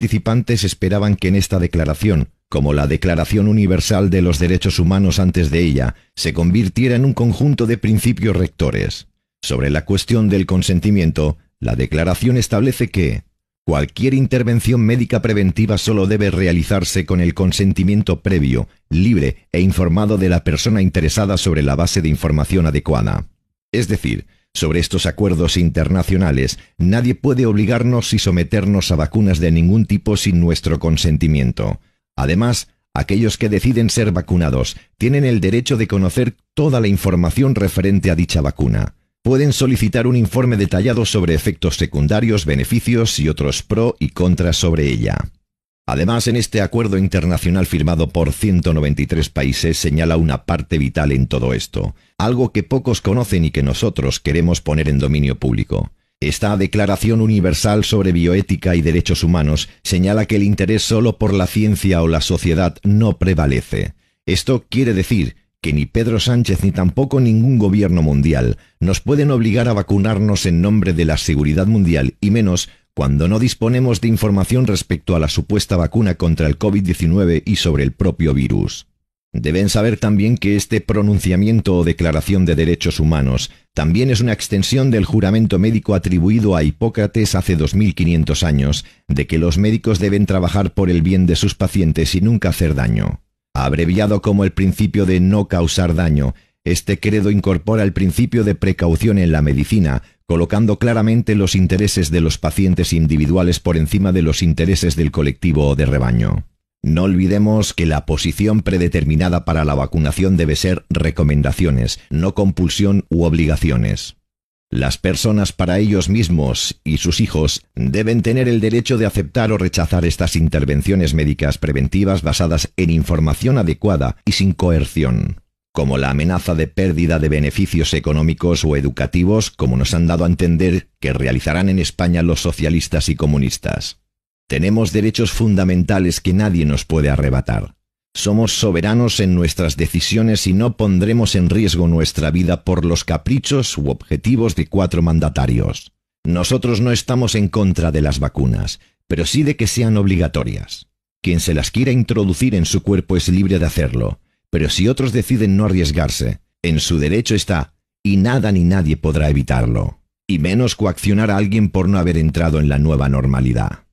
participantes esperaban que en esta declaración, como la Declaración Universal de los Derechos Humanos antes de ella, se convirtiera en un conjunto de principios rectores. Sobre la cuestión del consentimiento, la declaración establece que cualquier intervención médica preventiva solo debe realizarse con el consentimiento previo, libre e informado de la persona interesada sobre la base de información adecuada. Es decir, sobre estos acuerdos internacionales, nadie puede obligarnos y someternos a vacunas de ningún tipo sin nuestro consentimiento. Además, aquellos que deciden ser vacunados tienen el derecho de conocer toda la información referente a dicha vacuna. Pueden solicitar un informe detallado sobre efectos secundarios, beneficios y otros pro y contras sobre ella. Además, en este acuerdo internacional firmado por 193 países señala una parte vital en todo esto, algo que pocos conocen y que nosotros queremos poner en dominio público. Esta Declaración Universal sobre Bioética y Derechos Humanos señala que el interés solo por la ciencia o la sociedad no prevalece. Esto quiere decir que ni Pedro Sánchez ni tampoco ningún gobierno mundial nos pueden obligar a vacunarnos en nombre de la seguridad mundial y menos cuando no disponemos de información respecto a la supuesta vacuna contra el COVID-19 y sobre el propio virus. Deben saber también que este pronunciamiento o declaración de derechos humanos también es una extensión del juramento médico atribuido a Hipócrates hace 2500 años, de que los médicos deben trabajar por el bien de sus pacientes y nunca hacer daño. Abreviado como el principio de no causar daño, este credo incorpora el principio de precaución en la medicina, colocando claramente los intereses de los pacientes individuales por encima de los intereses del colectivo o de rebaño. No olvidemos que la posición predeterminada para la vacunación debe ser recomendaciones, no compulsión u obligaciones. Las personas para ellos mismos y sus hijos deben tener el derecho de aceptar o rechazar estas intervenciones médicas preventivas basadas en información adecuada y sin coerción como la amenaza de pérdida de beneficios económicos o educativos, como nos han dado a entender que realizarán en España los socialistas y comunistas. Tenemos derechos fundamentales que nadie nos puede arrebatar. Somos soberanos en nuestras decisiones y no pondremos en riesgo nuestra vida por los caprichos u objetivos de cuatro mandatarios. Nosotros no estamos en contra de las vacunas, pero sí de que sean obligatorias. Quien se las quiera introducir en su cuerpo es libre de hacerlo, pero si otros deciden no arriesgarse, en su derecho está, y nada ni nadie podrá evitarlo, y menos coaccionar a alguien por no haber entrado en la nueva normalidad.